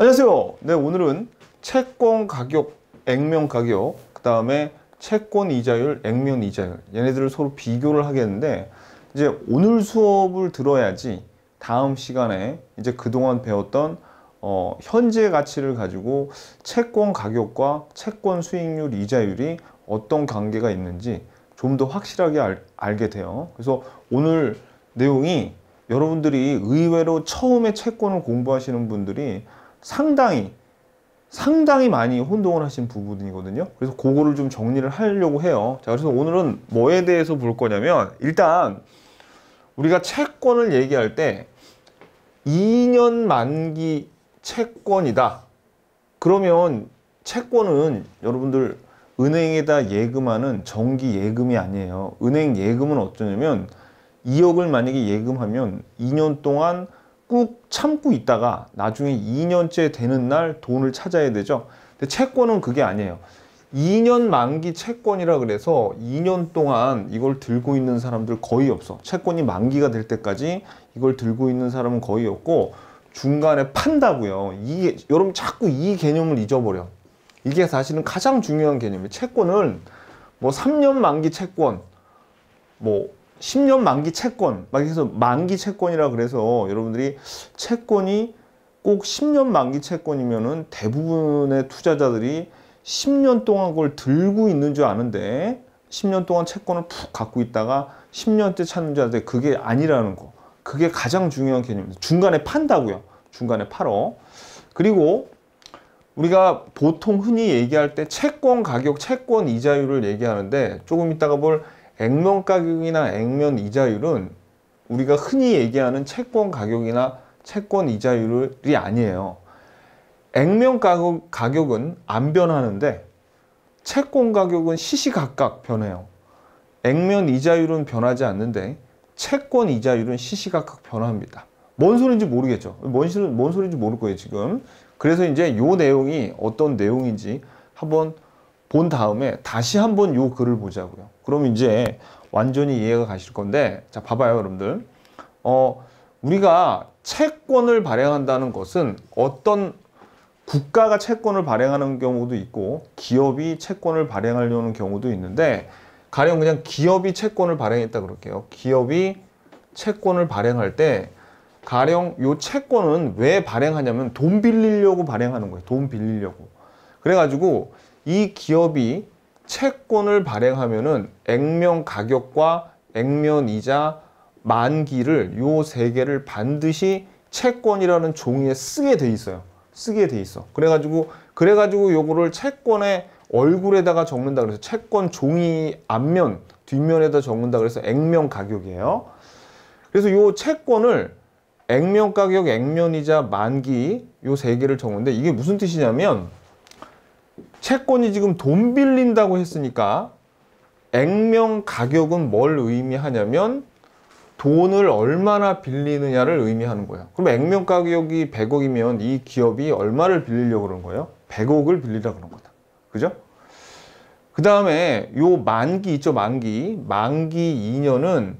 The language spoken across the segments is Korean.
안녕하세요. 네, 오늘은 채권 가격, 액면 가격, 그 다음에 채권 이자율, 액면 이자율 얘네들을 서로 비교를 하겠는데 이제 오늘 수업을 들어야지 다음 시간에 이제 그동안 배웠던 어, 현재 가치를 가지고 채권 가격과 채권 수익률, 이자율이 어떤 관계가 있는지 좀 더 확실하게 알, 알게 돼요. 그래서 오늘 내용이 여러분들이 의외로 처음에 채권을 공부하시는 분들이 상당히 상당히 많이 혼동을 하신 부분이거든요 그래서 그거를 좀 정리를 하려고 해요 자 그래서 오늘은 뭐에 대해서 볼 거냐면 일단 우리가 채권을 얘기할 때 2년 만기 채권이다 그러면 채권은 여러분들 은행에다 예금하는 정기 예금이 아니에요 은행 예금은 어쩌냐면 2억을 만약에 예금하면 2년 동안 꾹 참고 있다가 나중에 2년째 되는 날 돈을 찾아야 되죠. 근데 채권은 그게 아니에요. 2년 만기 채권이라 그래서 2년 동안 이걸 들고 있는 사람들 거의 없어. 채권이 만기가 될 때까지 이걸 들고 있는 사람은 거의 없고 중간에 판다고요. 이 여러분 자꾸 이 개념을 잊어버려. 이게 사실은 가장 중요한 개념이에요. 채권은 뭐 3년 만기 채권, 뭐 10년 만기 채권 막 해서 만기 채권이라 그래서 여러분들이 채권이 꼭 10년 만기 채권이면은 대부분의 투자자들이 10년 동안 그걸 들고 있는 줄 아는데 10년 동안 채권을 푹 갖고 있다가 10년째 찾는 줄 아는데 그게 아니라는 거 그게 가장 중요한 개념입니다 중간에 판다고요 중간에 팔어 그리고 우리가 보통 흔히 얘기할 때 채권 가격 채권 이자율을 얘기하는데 조금 이따가 볼 액면 가격이나 액면 이자율은 우리가 흔히 얘기하는 채권 가격이나 채권 이자율이 아니에요. 액면 가격, 가격은 안 변하는데 채권 가격은 시시각각 변해요. 액면 이자율은 변하지 않는데 채권 이자율은 시시각각 변합니다. 뭔 소리인지 모르겠죠. 뭔, 뭔 소리인지 모를 거예요, 지금. 그래서 이제 요 내용이 어떤 내용인지 한번 본 다음에 다시 한번 요 글을 보자고요. 그럼 이제 완전히 이해가 가실 건데 자 봐봐요 여러분들. 어 우리가 채권을 발행한다는 것은 어떤 국가가 채권을 발행하는 경우도 있고 기업이 채권을 발행하려는 경우도 있는데 가령 그냥 기업이 채권을 발행했다 그럴게요. 기업이 채권을 발행할 때 가령 요 채권은 왜 발행하냐면 돈 빌리려고 발행하는 거예요. 돈 빌리려고. 그래가지고 이 기업이 채권을 발행하면은 액면 가격과 액면 이자 만기를 요 세 개를 반드시 채권이라는 종이에 쓰게 돼 있어요. 쓰게 돼 있어. 그래가지고 그래가지고 요거를 채권의 얼굴에다가 적는다 그래서 채권 종이 앞면 뒷면에다 적는다 그래서 액면 가격이에요. 그래서 요 채권을 액면 가격, 액면 이자, 만기 요 세 개를 적는데 이게 무슨 뜻이냐면 채권이 지금 돈 빌린다고 했으니까 액면 가격은 뭘 의미하냐면 돈을 얼마나 빌리느냐를 의미하는 거예요. 그럼 액면 가격이 100억이면 이 기업이 얼마를 빌리려고 그런 거예요? 100억을 빌리라 그런 거다. 그죠? 그 다음에 요 만기 있죠 만기 만기 2년은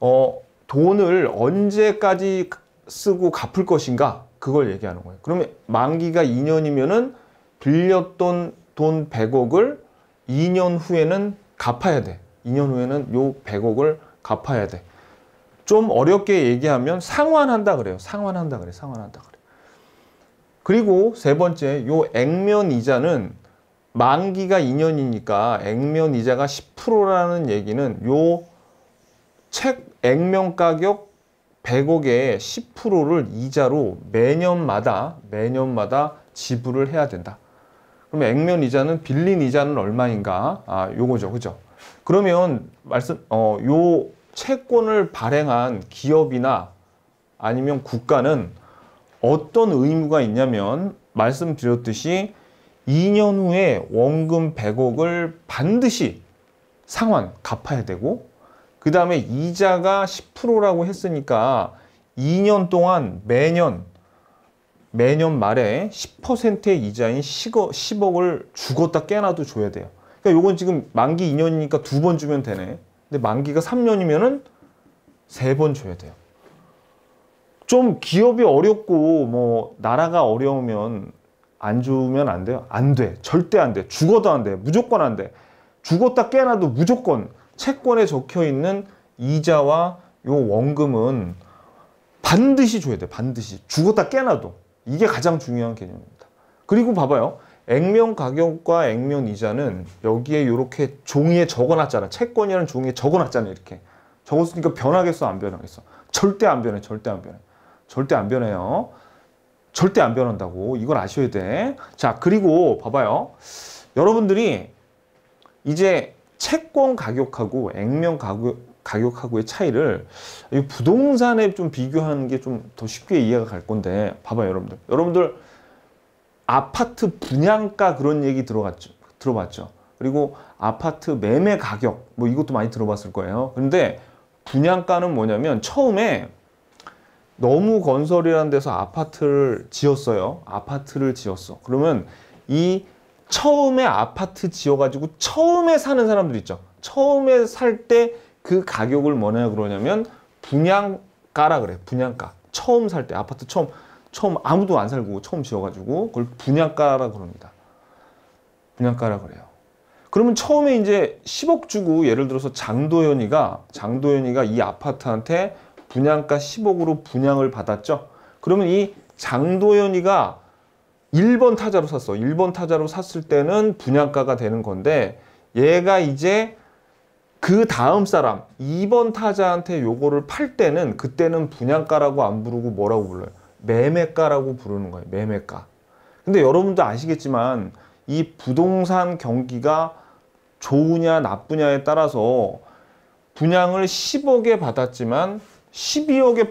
어 돈을 언제까지 쓰고 갚을 것인가 그걸 얘기하는 거예요 그러면 만기가 2년이면은 빌렸던 돈 100억을 2년 후에는 갚아야 돼. 2년 후에는 요 100억을 갚아야 돼. 좀 어렵게 얘기하면 상환한다 그래요. 상환한다 그래. 상환한다 그래. 그리고 세 번째, 요 액면 이자는 만기가 2년이니까 액면 이자가 10%라는 얘기는 요 책 액면 가격 100억의 10%를 이자로 매년마다 매년마다 지불을 해야 된다. 그럼 액면 이자는 빌린 이자는 얼마인가? 아, 요거죠. 그죠? 그러면 말씀 어, 요 채권을 발행한 기업이나 아니면 국가는 어떤 의무가 있냐면 말씀드렸듯이 2년 후에 원금 100억을 반드시 상환 갚아야 되고 그 다음에 이자가 10%라고 했으니까 2년 동안 매년 매년 말에 10%의 이자인 10억, 을 죽었다 깨나도 줘야 돼요. 그러니까 요건 지금 만기 2년이니까 두 번 주면 되네. 근데 만기가 3년이면은 세 번 줘야 돼요. 좀 기업이 어렵고 뭐 나라가 어려우면 안 주면 안 돼요? 안 돼. 절대 안 돼. 죽어도 안 돼. 무조건 안 돼. 죽었다 깨나도 무조건 채권에 적혀 있는 이자와 요 원금은 반드시 줘야 돼. 반드시. 죽었다 깨나도. 이게 가장 중요한 개념입니다. 그리고 봐봐요. 액면 가격과 액면 이자는 여기에 이렇게 종이에 적어놨잖아. 채권이라는 종이에 적어놨잖아. 이렇게. 적었으니까 변하겠어? 안 변하겠어? 절대 안 변해. 절대 안 변해. 절대 안 변해요. 절대 안 변한다고. 이걸 아셔야 돼. 자, 그리고 봐봐요. 여러분들이 이제 채권 가격하고 액면 가격, 가격하고의 차이를 부동산에 좀 비교하는 게 좀 더 쉽게 이해가 갈 건데 봐봐요 여러분들 여러분들 아파트 분양가 그런 얘기 들어갔죠 들어봤죠 그리고 아파트 매매 가격 뭐 이것도 많이 들어봤을 거예요 근데 분양가는 뭐냐면 처음에 너무 건설이라는 데서 아파트를 지었어요 아파트를 지었어 그러면 이 처음에 아파트 지어가지고 처음에 사는 사람들 있죠 처음에 살때 그 가격을 뭐냐 그러냐면 분양가라 그래 분양가 처음 살 때 아파트 처음 처음 아무도 안 살고 처음 지어가지고 그걸 분양가라 그럽니다 분양가라 그래요 그러면 처음에 이제 10억 주고 예를 들어서 장도연이가 장도연이가 이 아파트한테 분양가 10억으로 분양을 받았죠 그러면 이 장도연이가 1번 타자로 샀어 1번 타자로 샀을 때는 분양가가 되는 건데 얘가 이제 그 다음 사람 2번 타자한테 요거를 팔 때는 그때는 분양가라고 안 부르고 뭐라고 불러요? 매매가라고 부르는 거예요. 매매가. 근데 여러분도 아시겠지만 이 부동산 경기가 좋으냐 나쁘냐에 따라서 분양을 10억에 받았지만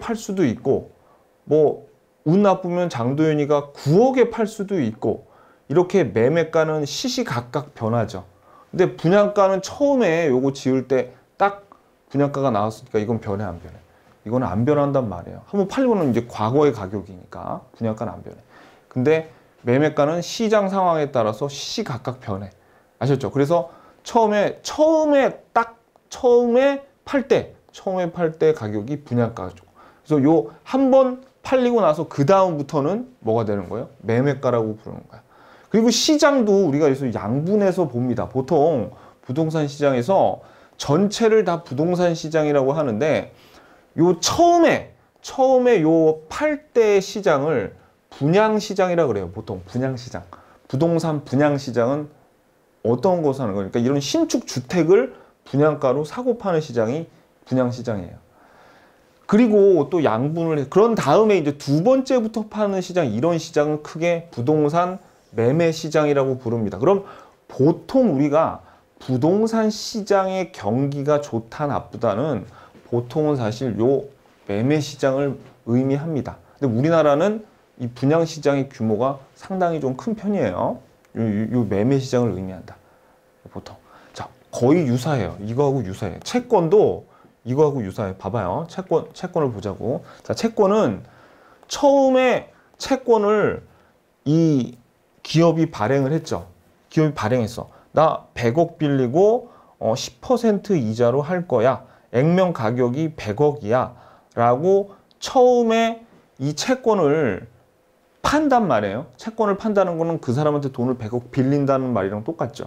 12억에 팔 수도 있고 뭐 운 나쁘면 장도연이가 9억에 팔 수도 있고 이렇게 매매가는 시시각각 변하죠. 근데 분양가는 처음에 요거 지을 때 딱 분양가가 나왔으니까 이건 변해 안 변해. 이건 안 변한단 말이에요. 한번 팔고는 이제 과거의 가격이니까 분양가는 안 변해. 근데 매매가는 시장 상황에 따라서 시각각 변해. 아셨죠? 그래서 처음에 처음에 딱 처음에 팔 때 처음에 팔 때 가격이 분양가죠. 그래서 요한번 팔리고 나서 그 다음부터는 뭐가 되는 거예요? 매매가라고 부르는 거야. 그리고 시장도 우리가 여기서 양분해서 봅니다. 보통 부동산 시장에서 전체를 다 부동산 시장이라고 하는데 요 처음에 처음에 요 8대 시장을 분양 시장이라 그래요. 보통 분양 시장. 부동산 분양 시장은 어떤 것을 하는 거니까 그러니까 이런 신축 주택을 분양가로 사고 파는 시장이 분양 시장이에요. 그리고 또 양분을 해. 그런 다음에 이제 두 번째부터 파는 시장 이런 시장은 크게 부동산 매매 시장이라고 부릅니다. 그럼 보통 우리가 부동산 시장의 경기가 좋다 나쁘다는 보통은 사실 요 매매 시장을 의미합니다. 근데 우리나라는 이 분양 시장의 규모가 상당히 좀 큰 편이에요. 요, 요, 요 매매 시장을 의미한다. 보통. 자, 거의 유사해요. 이거하고 유사해요. 채권도 이거하고 유사해요. 봐봐요. 채권, 채권을 보자고. 자, 채권은 처음에 채권을 이 기업이 발행을 했죠. 기업이 발행했어. 나 100억 빌리고 10% 어, 이자로 할 거야. 액면 가격이 100억이야. 라고 처음에 이 채권을 판단 말이에요. 채권을 판다는 거는 그 사람한테 돈을 100억 빌린다는 말이랑 똑같죠.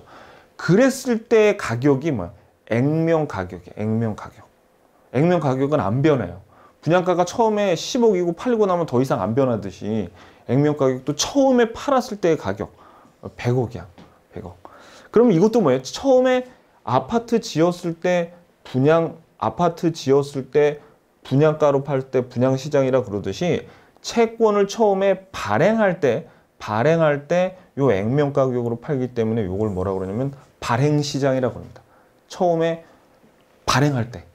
그랬을 때 가격이 뭐야? 액면 가격이에 액면 가격. 액면 가격은 안 변해요. 분양가가 처음에 10억이고 팔리고 나면 더 이상 안 변하듯이 액면 가격도 처음에 팔았을 때의 가격 100억이야 100억 그럼 이것도 뭐예요? 처음에 아파트 지었을 때 분양 아파트 지었을 때 분양가로 팔 때 분양시장이라 그러듯이 채권을 처음에 발행할 때 발행할 때 요 액면 가격으로 팔기 때문에 요걸 뭐라 그러냐면 발행시장이라고 합니다. 처음에 발행할 때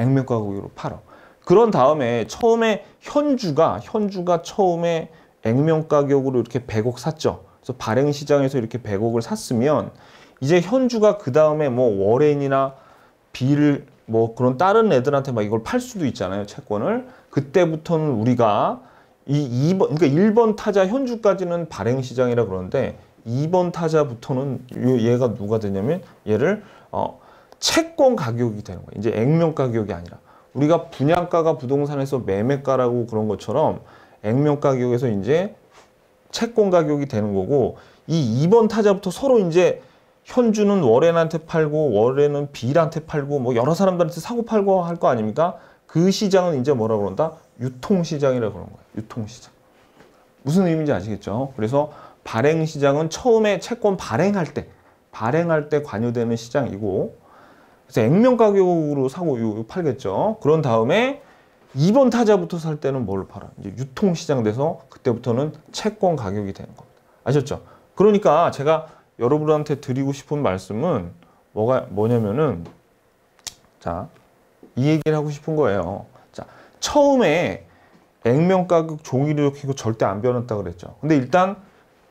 액면 가격으로 팔어. 그런 다음에 처음에 현주가 현주가 처음에 액면 가격으로 이렇게 100억 샀죠. 그래서 발행 시장에서 이렇게 100억을 샀으면 이제 현주가 그 다음에 뭐 워렌이나 빌 뭐 그런 다른 애들한테 막 이걸 팔 수도 있잖아요 채권을 그때부터는 우리가 이 2번 그러니까 1번 타자 현주까지는 발행 시장이라 그러는데 2번 타자부터는 얘가 누가 되냐면 얘를 어 채권 가격이 되는 거예요. 이제 액면 가격이 아니라 우리가 분양가가 부동산에서 매매가라고 그런 것처럼 액면 가격에서 이제 채권 가격이 되는 거고 이 2번 타자부터 서로 이제 현주는 월엔한테 팔고 월엔은 빌한테 팔고 뭐 여러 사람들한테 사고 팔고 할 거 아닙니까? 그 시장은 이제 뭐라 그런다? 유통시장이라 그런 거예요. 유통시장. 무슨 의미인지 아시겠죠? 그래서 발행시장은 처음에 채권 발행할 때 발행할 때 관여되는 시장이고 그래서 액면 가격으로 사고 팔겠죠. 그런 다음에 2번 타자부터 살 때는 뭘 팔아? 이제 유통시장 돼서 그때부터는 채권 가격이 되는 겁니다. 아셨죠? 그러니까 제가 여러분한테 드리고 싶은 말씀은 뭐가 뭐냐면은 자, 이 얘기를 하고 싶은 거예요. 자, 처음에 액면 가격 종이로 적히고 절대 안 변했다 그랬죠. 근데 일단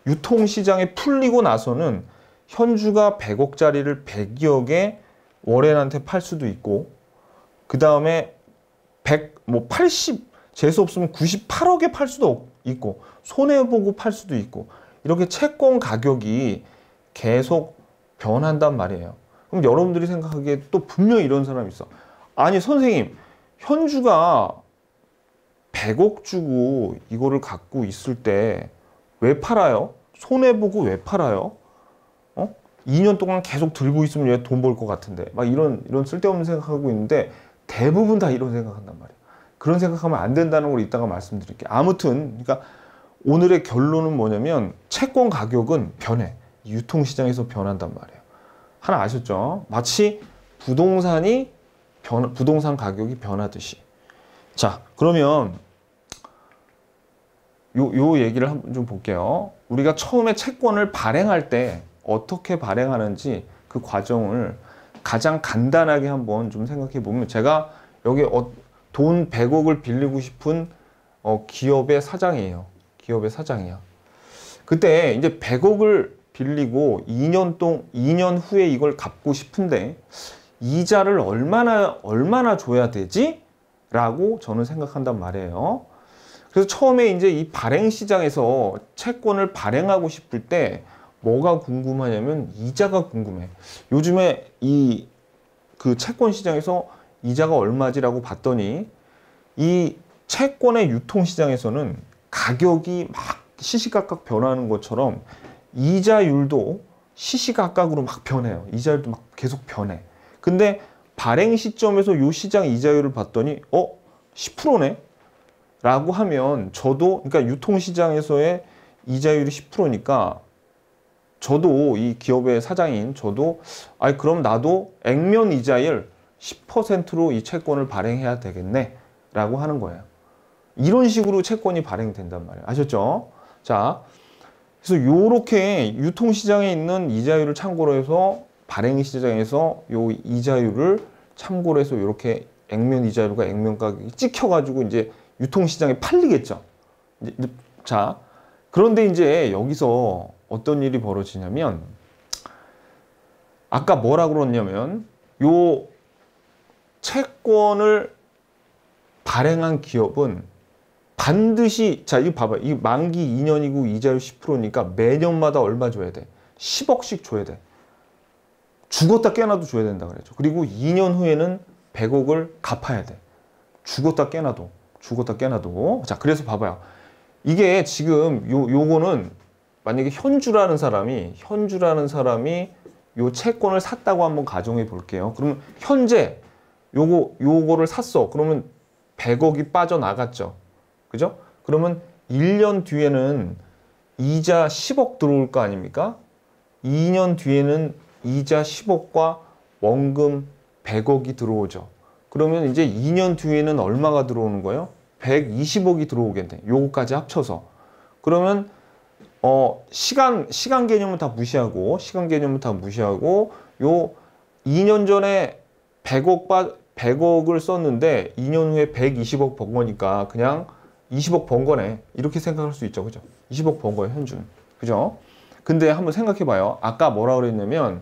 유통시장에 풀리고 나서는 현주가 100억짜리를 100억에 월엔한테 팔 수도 있고 그 다음에 100, 뭐 80, 재수 없으면 98억에 팔 수도 있고 손해보고 팔 수도 있고 이렇게 채권 가격이 계속 변한단 말이에요. 그럼 여러분들이 생각하기에 또 분명히 이런 사람이 있어. 아니 선생님 현주가 100억 주고 이거를 갖고 있을 때 왜 팔아요? 손해보고 왜 팔아요? 어? 2년 동안 계속 들고 있으면 얘돈벌 것 같은데 막 이런 이런 쓸데없는 생각하고 있는데 대부분 다 이런 생각한단 말이에요. 그런 생각하면 안 된다는 걸 이따가 말씀드릴게요. 아무튼 그러니까 오늘의 결론은 뭐냐면 채권 가격은 변해. 유통시장에서 변한단 말이에요. 하나 아셨죠? 마치 부동산이 변, 부동산 가격이 변하듯이. 자, 그러면 요, 요 얘기를 한번 좀 볼게요. 우리가 처음에 채권을 발행할 때 어떻게 발행하는지 그 과정을 가장 간단하게 한번 좀 생각해 보면 제가 여기 어, 돈 100억을 빌리고 싶은 어, 기업의 사장이에요. 기업의 사장이야. 그때 이제 100억을 빌리고 2년 동 2년 후에 이걸 갚고 싶은데 이자를 얼마나 얼마나 줘야 되지? 라고 저는 생각한단 말이에요. 그래서 처음에 이제 이 발행 시장에서 채권을 발행하고 싶을 때 뭐가 궁금하냐면 이자가 궁금해. 요즘에 이 그 채권 시장에서 이자가 얼마지라고 봤더니 이 채권의 유통 시장에서는 가격이 막 시시각각 변하는 것처럼 이자율도 시시각각으로 막 변해요. 이자율도 막 계속 변해. 근데 발행 시점에서 요 시장 이자율을 봤더니 어 10%네? 라고 하면 저도 그러니까 유통시장에서의 이자율이 10%니까 저도 이 기업의 사장인 저도 아이 그럼 나도 액면 이자율 10%로 이 채권을 발행해야 되겠네 라고 하는 거예요. 이런 식으로 채권이 발행된단 말이에요. 아셨죠? 자, 그래서 요렇게 유통시장에 있는 이자율을 참고로 해서 발행시장에서 요 이자율을 참고로 해서 요렇게 액면 이자율과 액면 가격이 찍혀가지고 이제 유통시장에 팔리겠죠. 자, 그런데 이제 여기서 어떤 일이 벌어지냐면 아까 뭐라 그러냐면 요 채권을 발행한 기업은 반드시 자이 봐봐 이 만기 2년이고 이자율 10%니까 매년마다 얼마 줘야 돼 10억씩 줘야 돼 죽었다 깨어나도 줘야 된다 그랬죠 그리고 2년 후에는 100억을 갚아야 돼 죽었다 깨어나도 죽었다 깨어나도 자 그래서 봐봐요 이게 지금 요 요거는 만약에 현주라는 사람이 현주라는 사람이 요 채권을 샀다고 한번 가정해 볼게요. 그러면 현재 요거 요거를 샀어. 그러면 100억이 빠져나갔죠. 그죠? 그러면 1년 뒤에는 이자 10억 들어올 거 아닙니까? 2년 뒤에는 이자 10억과 원금 100억이 들어오죠. 그러면 이제 2년 뒤에는 얼마가 들어오는 거예요? 120억이 들어오겠네. 요거까지 합쳐서. 그러면 어, 시간, 시간 개념은 다 무시하고, 시간 개념은 다 무시하고, 요 2년 전에 100억, 100억을 썼는데 2년 후에 120억 번 거니까 그냥 20억 번 거네. 이렇게 생각할 수 있죠. 그죠? 20억 번 거예요, 현준. 그죠? 근데 한번 생각해 봐요. 아까 뭐라 그랬냐면,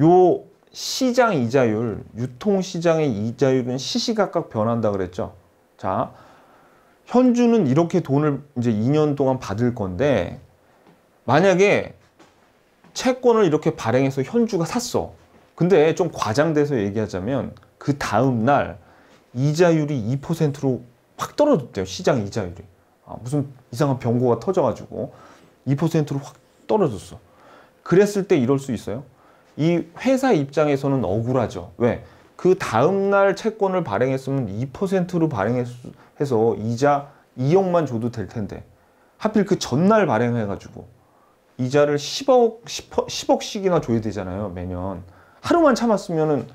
요 시장 이자율, 유통시장의 이자율은 시시각각 변한다 그랬죠. 자, 현주는 이렇게 돈을 이제 2년 동안 받을 건데, 만약에 채권을 이렇게 발행해서 현주가 샀어. 근데 좀 과장돼서 얘기하자면 그 다음 날 이자율이 2%로 확 떨어졌대요. 시장 이자율이. 아, 무슨 이상한 병고가 터져가지고 2%로 확 떨어졌어. 그랬을 때 이럴 수 있어요? 이 회사 입장에서는 억울하죠. 왜? 그 다음날 채권을 발행했으면 2%로 발행해서 이자 2억만 줘도 될 텐데 하필 그 전날 발행해가지고 이자를 10억, 10억, 씩이나 줘야 되잖아요. 매년. 하루만 참았으면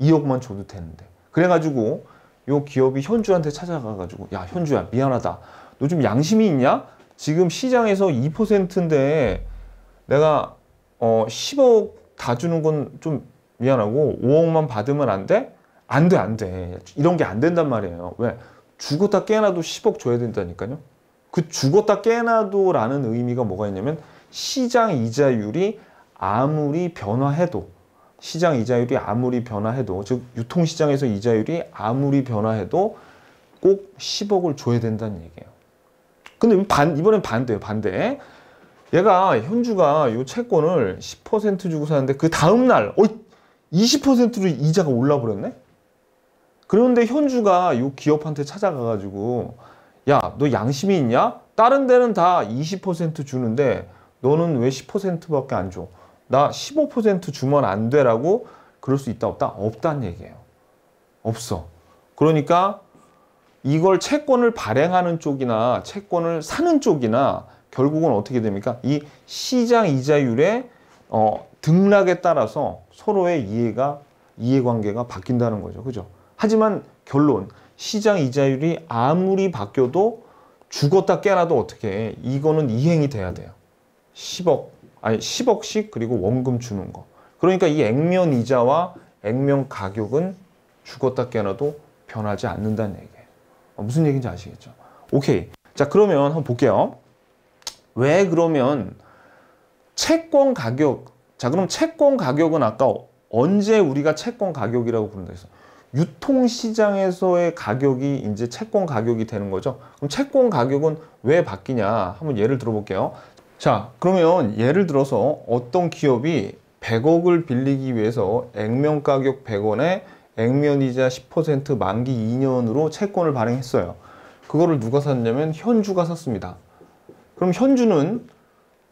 2억만 줘도 되는데. 그래가지고 요 기업이 현주한테 찾아가가지고 야 현주야 미안하다. 너 좀 양심이 있냐? 지금 시장에서 2%인데 내가 어 10억 다 주는 건 좀 미안하고 5억만 받으면 안 돼? 안 돼, 안 돼. 이런 게 안 된단 말이에요. 왜? 죽었다 깨어나도 10억 줘야 된다니까요. 그 죽었다 깨어나도라는 의미가 뭐가 있냐면 시장 이자율이 아무리 변화해도 시장 이자율이 아무리 변화해도 즉 유통시장에서 이자율이 아무리 변화해도 꼭 10억을 줘야 된다는 얘기예요. 근데 반, 이번엔 반대예요. 반대. 얘가 현주가 이 채권을 10% 주고 사는데 그 다음 날 20%로 이자가 올라 버렸네. 그런데 현주가 이 기업한테 찾아가 가지고 야, 너 양심이 있냐? 다른 데는 다 20% 주는데 너는 왜 10%밖에 안 줘? 나 15% 주면 안돼라고 그럴 수 있다 없다? 없다는 얘기예요. 없어. 그러니까 이걸 채권을 발행하는 쪽이나 채권을 사는 쪽이나 결국은 어떻게 됩니까? 이 시장 이자율의 어, 등락에 따라서 서로의 이해가 이해관계가 바뀐다는 거죠. 그죠? 하지만 결론 시장 이자율이 아무리 바뀌어도 죽었다 깨어나도 어떻게 해? 이거는 이행이 돼야 돼요. 10억, 아니 10억씩 그리고 원금 주는 거. 그러니까 이 액면 이자와 액면 가격은 죽었다 깨어나도 변하지 않는다는 얘기예요. 어, 무슨 얘기인지 아시겠죠? 오케이. 자 그러면 한번 볼게요. 왜 그러면 채권 가격 자 그럼 채권 가격은 아까 언제 우리가 채권 가격이라고 부른다 했어 유통시장에서의 가격이 이제 채권 가격이 되는 거죠 그럼 채권 가격은 왜 바뀌냐 한번 예를 들어볼게요 자 그러면 예를 들어서 어떤 기업이 100억을 빌리기 위해서 액면 가격 100원에 액면이자 10% 만기 2년으로 채권을 발행했어요. 그거를 누가 샀냐면 현주가 샀습니다. 그럼 현주는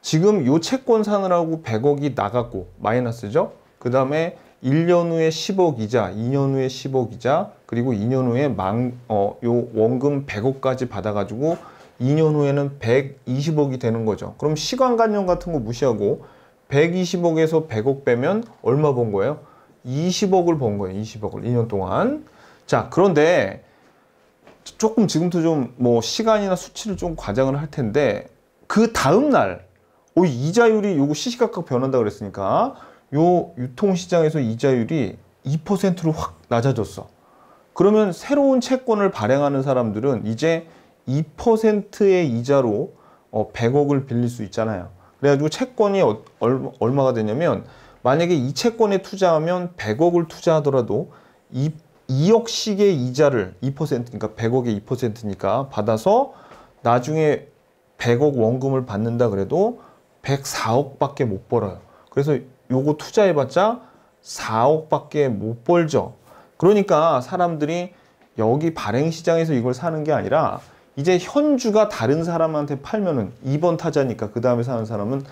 지금 요 채권 사느라고 100억이 나갔고 마이너스죠. 그 다음에 1년 후에 10억 이자, 2년 후에 10억 이자, 그리고 2년 후에 만, 어, 요 원금 100억까지 받아가지고 2년 후에는 120억이 되는 거죠. 그럼 시간관념 같은 거 무시하고 120억에서 100억 빼면 얼마 번 거예요? 20억을 번 거예요. 20억을 2년 동안. 자, 그런데 조금 지금도 좀 뭐 시간이나 수치를 좀 과장을 할 텐데 그 다음 날 오, 어, 이자율이 요거 시시각각 변한다 그랬으니까 요 유통시장에서 이자율이 2%로 확 낮아졌어. 그러면 새로운 채권을 발행하는 사람들은 이제 2%의 이자로 어, 100억을 빌릴 수 있잖아요. 그래가지고 채권이 어, 얼마가 되냐면 만약에 이 채권에 투자하면 100억을 투자하더라도 2, 2억씩의 이자를 2% 그러니까 100억의 2%니까 받아서 나중에 100억 원금을 받는다 그래도 104억밖에 못 벌어요. 그래서 요거 투자해봤자 4억밖에 못 벌죠. 그러니까 사람들이 여기 발행시장에서 이걸 사는 게 아니라 이제 현주가 다른 사람한테 팔면은 2번 타자니까 그 다음에 사는 사람은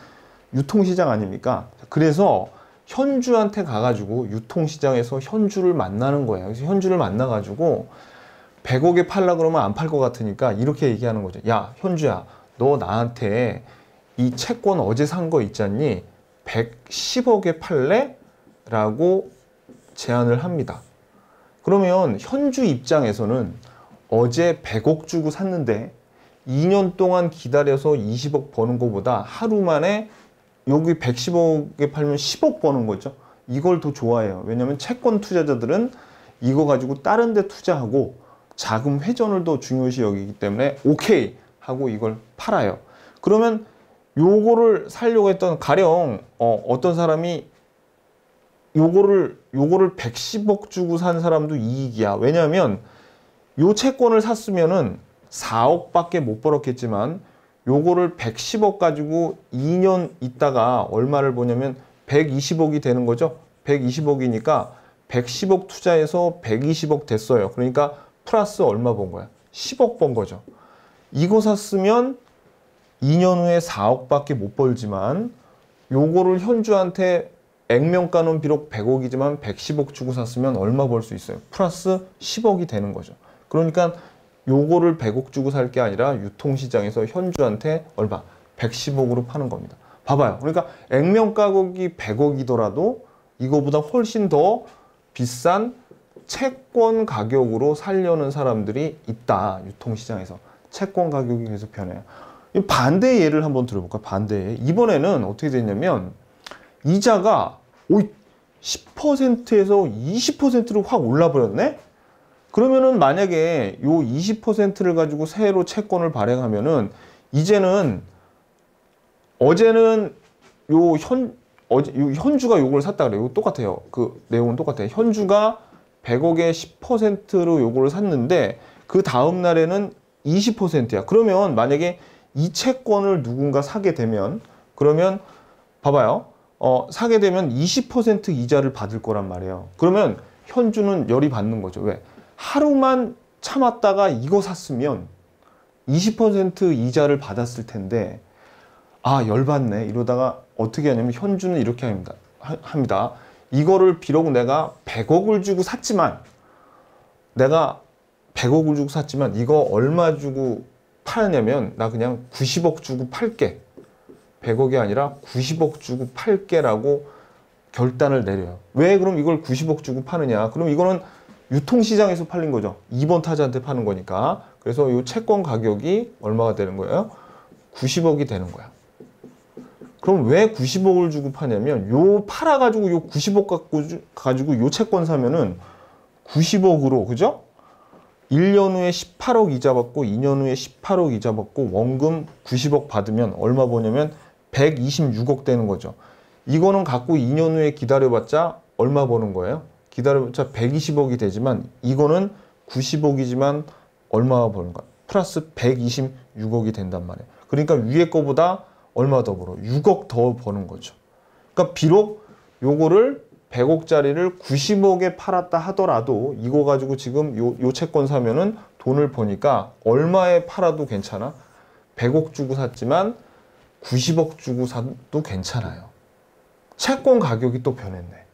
유통시장 아닙니까? 그래서 현주한테 가가지고 유통시장에서 현주를 만나는 거예요. 그래서 현주를 만나가지고 100억에 팔라 그러면 안 팔 것 같으니까 이렇게 얘기하는 거죠. 야 현주야 너 나한테 이 채권 어제 산 거 있잖니 110억에 팔래? 라고 제안을 합니다. 그러면 현주 입장에서는 어제 100억 주고 샀는데 2년 동안 기다려서 20억 버는 것보다 하루 만에 여기 110억에 팔면 10억 버는 거죠. 이걸 더 좋아해요. 왜냐하면 채권 투자자들은 이거 가지고 다른 데 투자하고 자금 회전을 더 중요시 여기기 때문에 오케이 하고 이걸 팔아요. 그러면 요거를 살려고 했던 가령 어, 떤 사람이 요거를 요거를 110억 주고 산 사람도 이익이야. 왜냐하면 요 채권을 샀으면은 4억밖에 못 벌었겠지만 요거를 110억 가지고 2년 있다가 얼마를 보냐면 120억이 되는 거죠. 120억이니까 110억 투자해서 120억 됐어요. 그러니까 플러스 얼마 번 거야? 10억 번 거죠. 이거 샀으면 2년 후에 4억밖에 못 벌지만 요거를 현주한테 액면가는 비록 100억이지만 110억 주고 샀으면 얼마 벌 수 있어요? 플러스 10억이 되는 거죠. 그러니까 요거를 100억 주고 살 게 아니라 유통시장에서 현주한테 얼마? 110억으로 파는 겁니다. 봐봐요. 그러니까 액면 가격이 100억이더라도 이거보다 훨씬 더 비싼 채권 가격으로 살려는 사람들이 있다. 유통시장에서. 채권 가격이 계속 변해요. 반대의 예를 한번 들어볼까요? 반대의 이번에는 어떻게 됐냐면 이자가 10%에서 20%로 확 올라버렸네? 그러면은 만약에 요 20%를 가지고 새로 채권을 발행하면은 이제는 어제는 요현 어제 요 현주가 요걸 샀다 그래요. 똑같아요. 그 내용은 똑같아요. 현주가 100억에 10%로 요걸 샀는데 그 다음 날에는 20%야. 그러면 만약에 이 채권을 누군가 사게 되면 그러면 봐봐요. 어, 사게 되면 20% 이자를 받을 거란 말이에요. 그러면 현주는 열이 받는 거죠. 왜? 하루만 참았다가 이거 샀으면 20% 이자를 받았을 텐데 아 열받네 이러다가 어떻게 하냐면 현주는 이렇게 합니다. 하, 합니다. 이거를 비록 내가 100억을 주고 샀지만 내가 100억을 주고 샀지만 이거 얼마 주고 팔냐면나 그냥 90억 주고 팔게 100억이 아니라 90억 주고 팔게라고 결단을 내려요. 왜 그럼 이걸 90억 주고 파느냐 그럼 이거는 유통시장에서 팔린 거죠. 2번 타자한테 파는 거니까. 그래서 이 채권 가격이 얼마가 되는 거예요? 90억이 되는 거야. 그럼 왜 90억을 주고 파냐면 요 팔아가지고 요 90억 갖고 가지고 요 채권 사면은 90억으로 그죠? 1년 후에 18억 이자 받고 2년 후에 18억 이자 받고 원금 90억 받으면 얼마 버냐면 126억 되는 거죠. 이거는 갖고 2년 후에 기다려봤자 얼마 버는 거예요? 기다려보자 120억이 되지만 이거는 90억이지만 얼마 버는가? 플러스 126억이 된단 말이에요. 그러니까 위에 거보다 얼마 더 벌어? 6억 더 버는 거죠. 그러니까 비록 요거를 100억짜리를 90억에 팔았다 하더라도 이거 가지고 지금 요, 요 채권 사면은 돈을 보니까 얼마에 팔아도 괜찮아. 100억 주고 샀지만 90억 주고 사도 괜찮아요. 채권 가격이 또 변했네.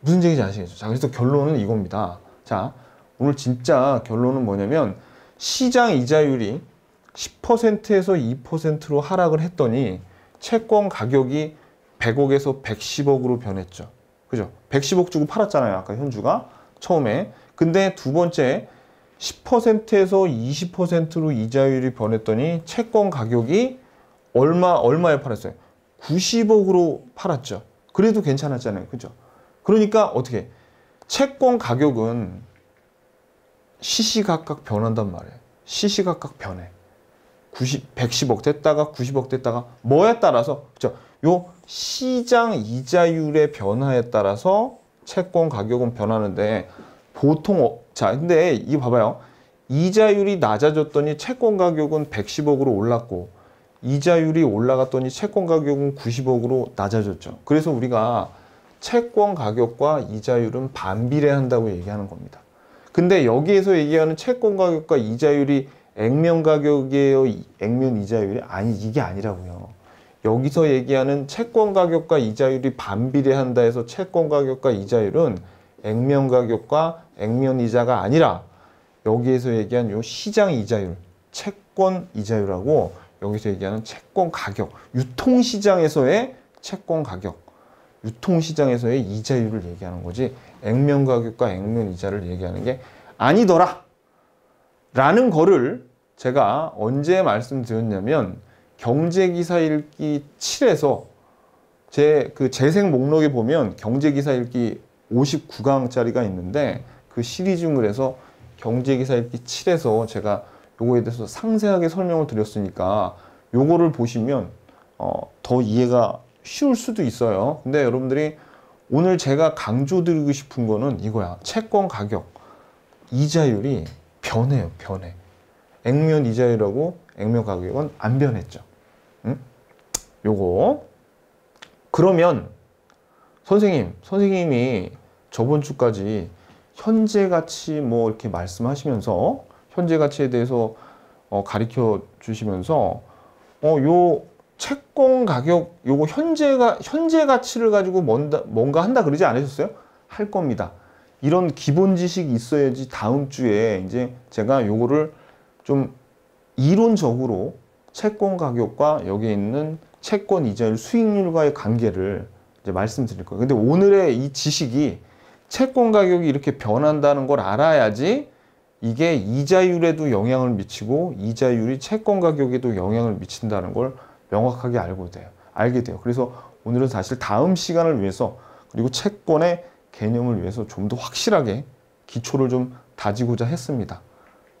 무슨 얘기인지 아시겠죠? 자, 그래서 결론은 이겁니다. 자, 오늘 진짜 결론은 뭐냐면 시장 이자율이 10%에서 2%로 하락을 했더니 채권 가격이 100억에서 110억으로 변했죠. 그죠? 110억 주고 팔았잖아요. 아까 현주가 처음에. 근데 두 번째 10%에서 20%로 이자율이 변했더니 채권 가격이 얼마 얼마에 팔았어요? 90억으로 팔았죠. 그래도 괜찮았잖아요. 그죠? 그러니까 어떻게 채권 가격은 시시각각 변한단 말이에요. 시시각각 변해. 90, 110억 됐다가 90억 됐다가 뭐에 따라서 그죠? 렇요 시장 이자율의 변화에 따라서 채권 가격은 변하는데 보통 어, 자 근데 이거 봐봐요. 이자율이 낮아졌더니 채권 가격은 110억으로 올랐고 이자율이 올라갔더니 채권 가격은 90억으로 낮아졌죠. 그래서 우리가 채권 가격과 이자율은 반비례한다고 얘기하는 겁니다. 근데 여기에서 얘기하는 채권 가격과 이자율이 액면 가격이에요, 액면 이자율이 아니 이게 아니라고요. 여기서 얘기하는 채권 가격과 이자율이 반비례한다 해서 채권 가격과 이자율은 액면 가격과 액면 이자가 아니라 여기에서 얘기한 요 시장 이자율, 채권 이자율하고 여기서 얘기하는 채권 가격, 유통시장에서의 채권 가격 유통시장에서의 이자율을 얘기하는 거지 액면 가격과 액면 이자를 얘기하는 게 아니더라 라는 거를 제가 언제 말씀드렸냐면 경제기사 읽기 7에서 제 그 재생 목록에 보면 경제기사 읽기 59강짜리가 있는데 그 시리즈물 해서 경제기사 읽기 7에서 제가 요거에 대해서 상세하게 설명을 드렸으니까 요거를 보시면 어, 더 이해가 쉬울 수도 있어요. 근데 여러분들이 오늘 제가 강조드리고 싶은 거는 이거야. 채권 가격, 이자율이 변해요, 변해. 액면 이자율하고 액면 가격은 안 변했죠. 응? 요거. 그러면 선생님, 선생님이 저번 주까지 현재 가치 뭐 이렇게 말씀하시면서 현재 가치에 대해서 어, 가르쳐 주시면서 어, 요 채권 가격 요거 현재가 현재 가치를 가지고 뭔다, 뭔가 한다 그러지 않으셨어요? 할 겁니다. 이런 기본 지식이 있어야지 다음 주에 이제 제가 요거를 좀 이론적으로 채권 가격과 여기에 있는 채권 이자율 수익률과의 관계를 이제 말씀드릴 거예요. 근데 오늘의 이 지식이 채권 가격이 이렇게 변한다는 걸 알아야지 이게 이자율에도 영향을 미치고 이자율이 채권 가격에도 영향을 미친다는 걸 명확하게 알고 돼요. 알게 돼요. 그래서 오늘은 사실 다음 시간을 위해서 그리고 채권의 개념을 위해서 좀 더 확실하게 기초를 좀 다지고자 했습니다.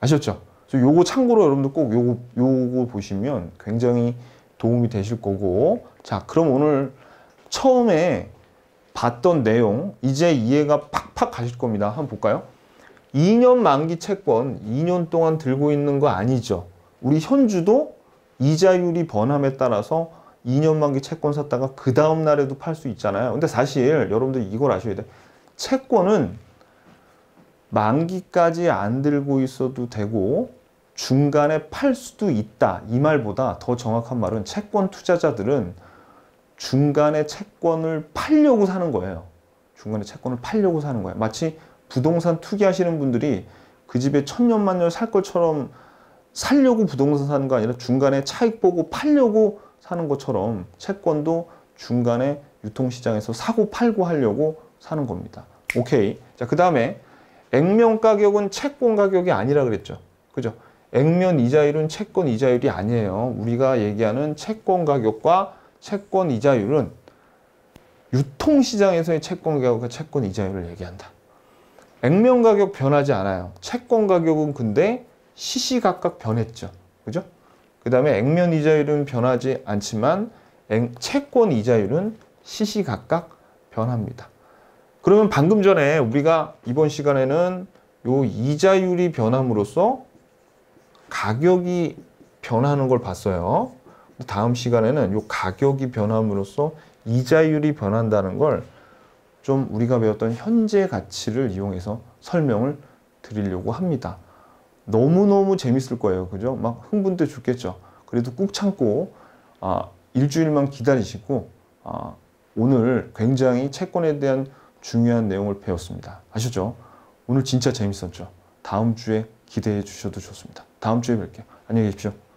아셨죠? 그래서 요거 참고로 여러분들 꼭 요거, 요거 보시면 굉장히 도움이 되실 거고 자 그럼 오늘 처음에 봤던 내용 이제 이해가 팍팍 가실 겁니다. 한번 볼까요? 2년 만기 채권 2년 동안 들고 있는 거 아니죠? 우리 현주도 이자율이 번함에 따라서 2년 만기 채권 샀다가 그 다음 날에도 팔 수 있잖아요. 근데 사실 여러분들 이걸 아셔야 돼. 채권은 만기까지 안 들고 있어도 되고 중간에 팔 수도 있다. 이 말보다 더 정확한 말은 채권 투자자들은 중간에 채권을 팔려고 사는 거예요. 중간에 채권을 팔려고 사는 거예요. 마치 부동산 투기하시는 분들이 그 집에 천년만년 살 것처럼 살려고 부동산 사는 거 아니라 중간에 차익 보고 팔려고 사는 것처럼 채권도 중간에 유통시장에서 사고 팔고 하려고 사는 겁니다. 오케이. 자, 그 다음에 액면 가격은 채권 가격이 아니라 그랬죠. 그죠? 액면 이자율은 채권 이자율이 아니에요. 우리가 얘기하는 채권 가격과 채권 이자율은 유통시장에서의 채권 가격과 채권 이자율을 얘기한다. 액면 가격 변하지 않아요. 채권 가격은 근데 시시각각 변했죠. 그죠? 그 다음에 액면 이자율은 변하지 않지만 채권 이자율은 시시각각 변합니다. 그러면 방금 전에 우리가 이번 시간에는 요 이자율이 변함으로써 가격이 변하는 걸 봤어요. 다음 시간에는 요 가격이 변함으로써 이자율이 변한다는 걸 좀 우리가 배웠던 현재 가치를 이용해서 설명을 드리려고 합니다. 너무너무 재밌을 거예요. 그죠? 막 흥분돼 죽겠죠. 그래도 꾹 참고 아, 일주일만 기다리시고 아, 오늘 굉장히 채권에 대한 중요한 내용을 배웠습니다. 아셨죠? 오늘 진짜 재밌었죠? 다음 주에 기대해 주셔도 좋습니다. 다음 주에 뵐게요. 안녕히 계십시오.